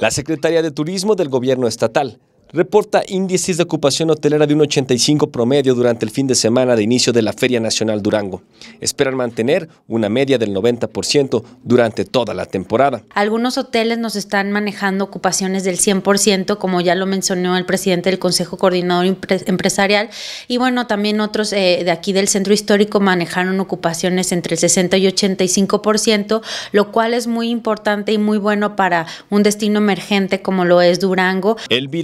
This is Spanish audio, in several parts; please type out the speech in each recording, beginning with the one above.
La Secretaría de Turismo del Gobierno Estatal reporta índices de ocupación hotelera de un 85 promedio durante el fin de semana de inicio de la Feria Nacional Durango. Esperan mantener una media del 90% durante toda la temporada. Algunos hoteles nos están manejando ocupaciones del 100%, como ya lo mencionó el presidente del Consejo Coordinador Empresarial, y bueno, también otros eh, de aquí del Centro Histórico manejaron ocupaciones entre el 60 y 85%, lo cual es muy importante y muy bueno para un destino emergente como lo es Durango.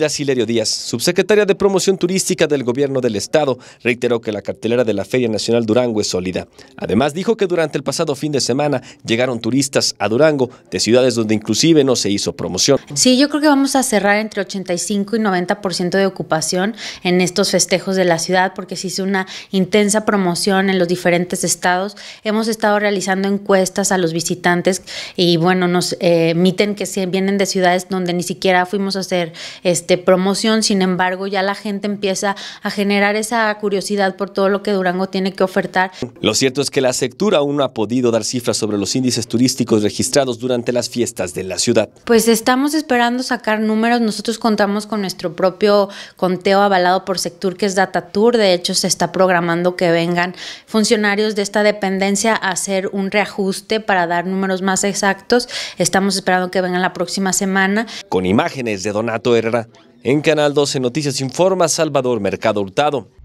si le Díaz, subsecretaria de Promoción Turística del Gobierno del Estado, reiteró que la cartelera de la Feria Nacional Durango es sólida. Además dijo que durante el pasado fin de semana llegaron turistas a Durango de ciudades donde inclusive no se hizo promoción. Sí, yo creo que vamos a cerrar entre 85 y 90% de ocupación en estos festejos de la ciudad porque se hizo una intensa promoción en los diferentes estados. Hemos estado realizando encuestas a los visitantes y bueno, nos eh, emiten que que vienen de ciudades donde ni siquiera fuimos a hacer este promoción sin embargo ya la gente empieza a generar esa curiosidad por todo lo que Durango tiene que ofertar. Lo cierto es que la sectura aún no ha podido dar cifras sobre los índices turísticos registrados durante las fiestas de la ciudad. Pues estamos esperando sacar números, nosotros contamos con nuestro propio conteo avalado por Sectur que es Datatour, de hecho se está programando que vengan funcionarios de esta dependencia a hacer un reajuste para dar números más exactos, estamos esperando que vengan la próxima semana. Con imágenes de Donato Herrera, en Canal 12 Noticias informa Salvador Mercado Hurtado.